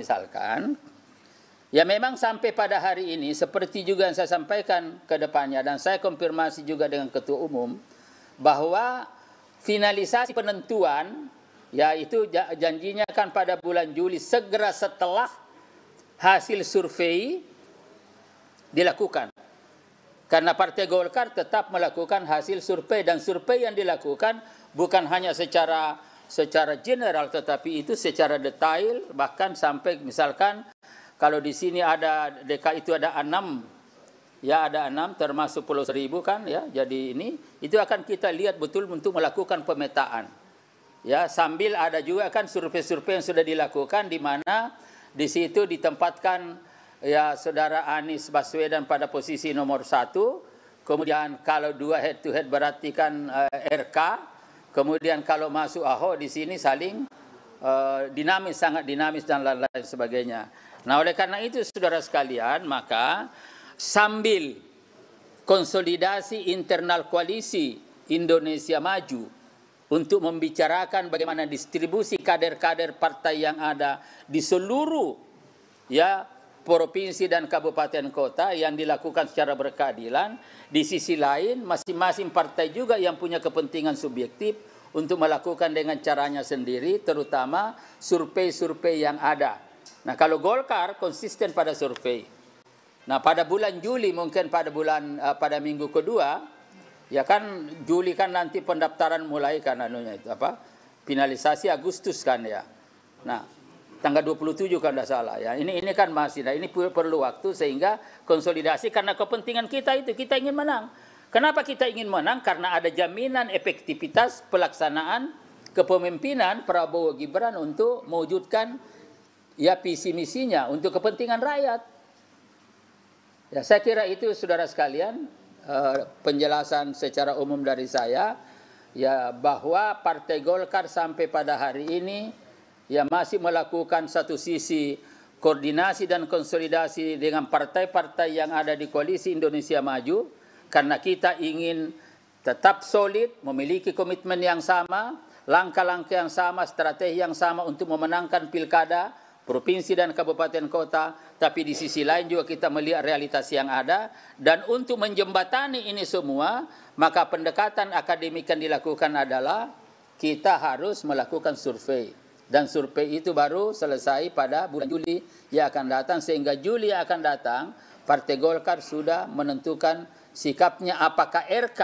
misalkan, ya memang sampai pada hari ini, seperti juga yang saya sampaikan ke depannya, dan saya konfirmasi juga dengan Ketua Umum, bahwa finalisasi penentuan, yaitu janjinya kan pada bulan Juli, segera setelah hasil survei dilakukan. Karena Partai Golkar tetap melakukan hasil survei dan survei yang dilakukan bukan hanya secara secara general tetapi itu secara detail bahkan sampai misalkan kalau di sini ada DK itu ada enam ya ada enam termasuk pulau seribu kan ya jadi ini itu akan kita lihat betul untuk melakukan pemetaan ya sambil ada juga kan survei-survei yang sudah dilakukan di mana di situ ditempatkan ya saudara Anies Baswedan pada posisi nomor satu kemudian kalau dua head to head berarti kan eh, RK Kemudian kalau masuk Ahok di sini saling uh, dinamis, sangat dinamis dan lain-lain sebagainya. Nah oleh karena itu saudara sekalian maka sambil konsolidasi internal koalisi Indonesia Maju untuk membicarakan bagaimana distribusi kader-kader partai yang ada di seluruh ya provinsi dan kabupaten kota yang dilakukan secara berkeadilan. Di sisi lain, masing-masing partai juga yang punya kepentingan subjektif untuk melakukan dengan caranya sendiri, terutama survei-survei yang ada. Nah, kalau Golkar konsisten pada survei. Nah, pada bulan Juli mungkin pada bulan uh, pada minggu kedua, ya kan Juli kan nanti pendaftaran mulai karena anunya itu apa? Finalisasi Agustus kan ya. Nah, tanggal 27 kalau tidak salah ya. Ini ini kan masih nah ini perlu waktu sehingga konsolidasi karena kepentingan kita itu kita ingin menang. Kenapa kita ingin menang? Karena ada jaminan efektivitas pelaksanaan kepemimpinan Prabowo Gibran untuk mewujudkan ya visi misinya untuk kepentingan rakyat. Ya, saya kira itu saudara sekalian eh, penjelasan secara umum dari saya ya bahwa Partai Golkar sampai pada hari ini yang masih melakukan satu sisi koordinasi dan konsolidasi dengan partai-partai yang ada di koalisi Indonesia Maju karena kita ingin tetap solid, memiliki komitmen yang sama, langkah-langkah yang sama, strategi yang sama untuk memenangkan pilkada provinsi dan kabupaten kota, tapi di sisi lain juga kita melihat realitas yang ada dan untuk menjembatani ini semua, maka pendekatan akademik yang dilakukan adalah kita harus melakukan survei. Dan survei itu baru selesai pada bulan Juli yang akan datang. Sehingga Juli yang akan datang, Partai Golkar sudah menentukan sikapnya apakah RK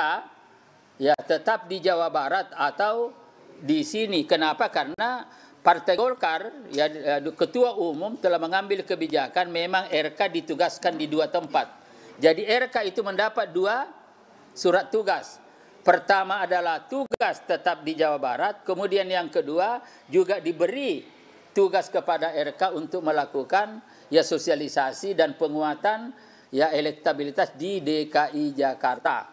ya tetap di Jawa Barat atau di sini. Kenapa? Karena Partai Golkar, ya, ya ketua umum telah mengambil kebijakan memang RK ditugaskan di dua tempat. Jadi RK itu mendapat dua surat tugas. Pertama adalah tugas tetap di Jawa Barat, kemudian yang kedua juga diberi tugas kepada RK untuk melakukan ya sosialisasi dan penguatan ya elektabilitas di DKI Jakarta.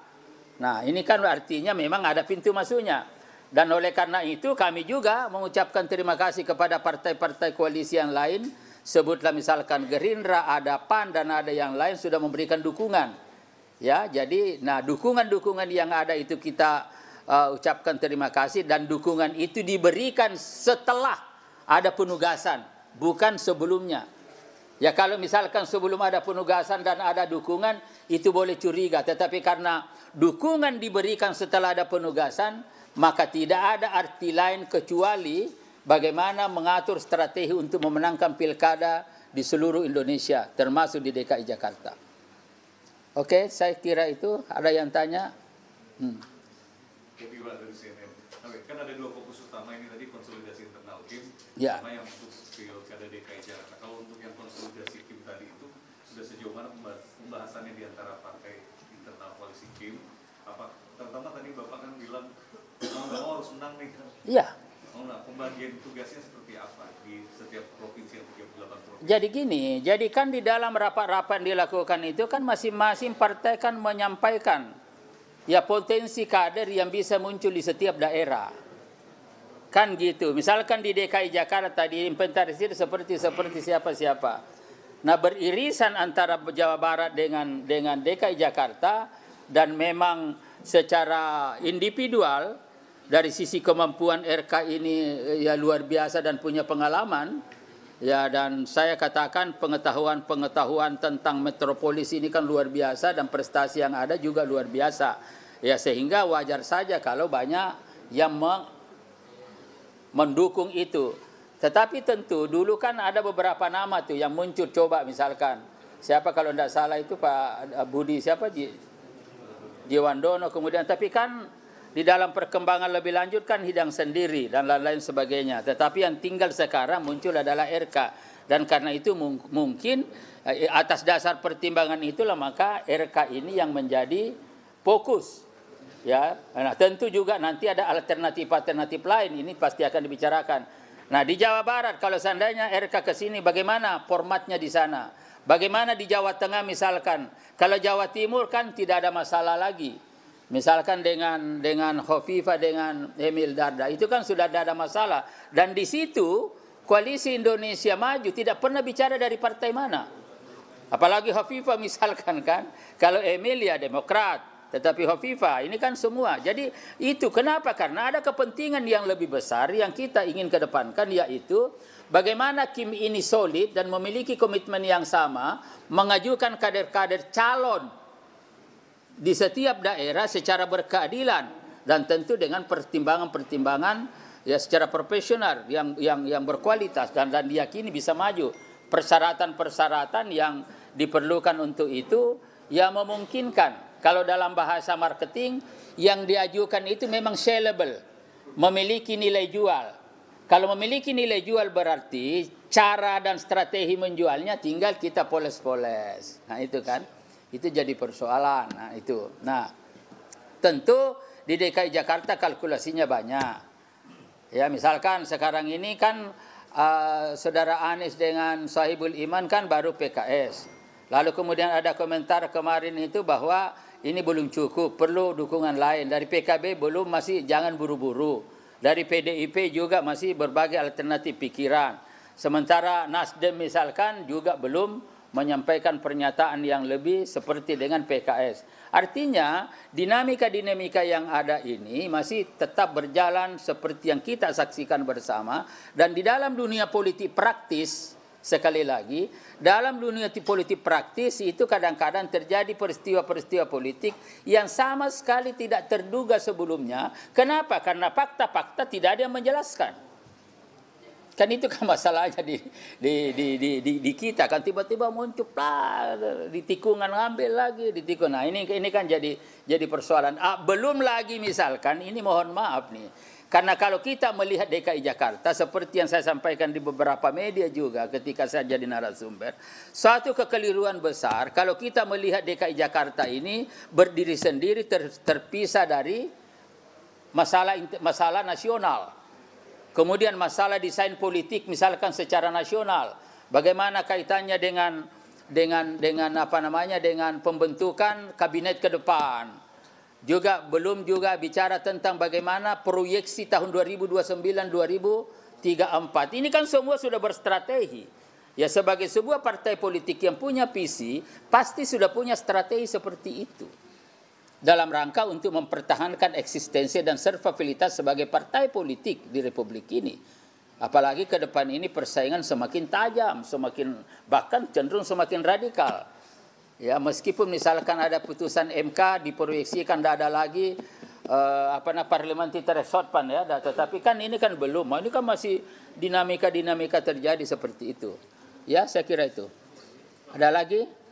Nah, ini kan artinya memang ada pintu masuknya. Dan oleh karena itu kami juga mengucapkan terima kasih kepada partai-partai koalisi yang lain, sebutlah misalkan Gerindra, ada PAN dan ada yang lain sudah memberikan dukungan ya jadi nah dukungan-dukungan yang ada itu kita uh, ucapkan terima kasih dan dukungan itu diberikan setelah ada penugasan bukan sebelumnya ya kalau misalkan sebelum ada penugasan dan ada dukungan itu boleh curiga tetapi karena dukungan diberikan setelah ada penugasan maka tidak ada arti lain kecuali bagaimana mengatur strategi untuk memenangkan pilkada di seluruh Indonesia termasuk di DKI Jakarta Oke, okay, saya kira itu ada yang tanya. Hmm. Jadi dari CNN, kan ada dua fokus utama ini tadi konsolidasi internal tim, ya. sama yang untuk pilkada DKI Jakarta. Kalau untuk yang konsolidasi tim tadi itu sudah sejauh mana pembahasannya di antara partai internal koalisi tim? Apa terutama tadi Bapak kan bilang oh, mau harus menang nih? Iya. Mau oh, nah, pembagian tugasnya seperti jadi gini, jadi kan di dalam rapat-rapat dilakukan itu kan masing-masing partai kan menyampaikan ya potensi kader yang bisa muncul di setiap daerah. Kan gitu. Misalkan di DKI Jakarta tadi inventarisir seperti seperti siapa-siapa. Nah, beririsan antara Jawa Barat dengan dengan DKI Jakarta dan memang secara individual dari sisi kemampuan RK ini ya luar biasa dan punya pengalaman Ya dan saya katakan pengetahuan-pengetahuan tentang metropolis ini kan luar biasa dan prestasi yang ada juga luar biasa. Ya sehingga wajar saja kalau banyak yang mendukung itu. Tetapi tentu dulu kan ada beberapa nama tuh yang muncul coba misalkan. Siapa kalau tidak salah itu Pak eh, Budi siapa Jiwandono kemudian tapi kan di dalam perkembangan lebih lanjut kan hidang sendiri dan lain-lain sebagainya. Tetapi yang tinggal sekarang muncul adalah RK. Dan karena itu mungkin eh, atas dasar pertimbangan itulah maka RK ini yang menjadi fokus. Ya, nah tentu juga nanti ada alternatif-alternatif lain ini pasti akan dibicarakan. Nah di Jawa Barat kalau seandainya RK ke sini bagaimana formatnya di sana? Bagaimana di Jawa Tengah misalkan? Kalau Jawa Timur kan tidak ada masalah lagi Misalkan dengan dengan Khofifa dengan Emil Darda itu kan sudah tidak ada masalah dan di situ koalisi Indonesia Maju tidak pernah bicara dari partai mana. Apalagi Khofifa misalkan kan kalau Emil ya Demokrat tetapi Khofifa ini kan semua. Jadi itu kenapa? Karena ada kepentingan yang lebih besar yang kita ingin kedepankan yaitu bagaimana Kim ini solid dan memiliki komitmen yang sama mengajukan kader-kader calon di setiap daerah secara berkeadilan dan tentu dengan pertimbangan-pertimbangan ya secara profesional yang yang yang berkualitas dan dan diyakini bisa maju. Persyaratan-persyaratan yang diperlukan untuk itu ya memungkinkan. Kalau dalam bahasa marketing yang diajukan itu memang sellable, memiliki nilai jual. Kalau memiliki nilai jual berarti cara dan strategi menjualnya tinggal kita poles-poles. Nah itu kan. Itu jadi persoalan. Nah, itu. Nah, tentu di DKI Jakarta kalkulasinya banyak. Ya, misalkan sekarang ini kan uh, saudara Anies dengan Sahibul Iman kan baru PKS. Lalu kemudian ada komentar kemarin itu bahwa ini belum cukup, perlu dukungan lain. Dari PKB belum masih jangan buru-buru. Dari PDIP juga masih berbagai alternatif pikiran. Sementara Nasdem misalkan juga belum menyampaikan pernyataan yang lebih seperti dengan PKS. Artinya dinamika-dinamika yang ada ini masih tetap berjalan seperti yang kita saksikan bersama dan di dalam dunia politik praktis sekali lagi dalam dunia politik praktis itu kadang-kadang terjadi peristiwa-peristiwa politik yang sama sekali tidak terduga sebelumnya. Kenapa? Karena fakta-fakta tidak ada yang menjelaskan. Kan itu kan masalahnya di di di di, di, di kita kan tiba-tiba muncul lah di tikungan ngambil lagi di tikungan Nah, ini ini kan jadi jadi persoalan. Ah, belum lagi misalkan ini mohon maaf nih. Karena kalau kita melihat DKI Jakarta seperti yang saya sampaikan di beberapa media juga ketika saya jadi narasumber, suatu kekeliruan besar kalau kita melihat DKI Jakarta ini berdiri sendiri ter, terpisah dari masalah masalah nasional. Kemudian masalah desain politik misalkan secara nasional, bagaimana kaitannya dengan dengan dengan apa namanya dengan pembentukan kabinet ke depan. Juga belum juga bicara tentang bagaimana proyeksi tahun 2029 2034. Ini kan semua sudah berstrategi. Ya sebagai sebuah partai politik yang punya visi pasti sudah punya strategi seperti itu dalam rangka untuk mempertahankan eksistensi dan servabilitas sebagai partai politik di republik ini. Apalagi ke depan ini persaingan semakin tajam, semakin bahkan cenderung semakin radikal. Ya, meskipun misalkan ada putusan MK diproyeksikan tidak ada lagi eh, apa namanya parlemen threshold pan ya, tetapi kan ini kan belum, ini kan masih dinamika-dinamika terjadi seperti itu. Ya, saya kira itu. Ada lagi?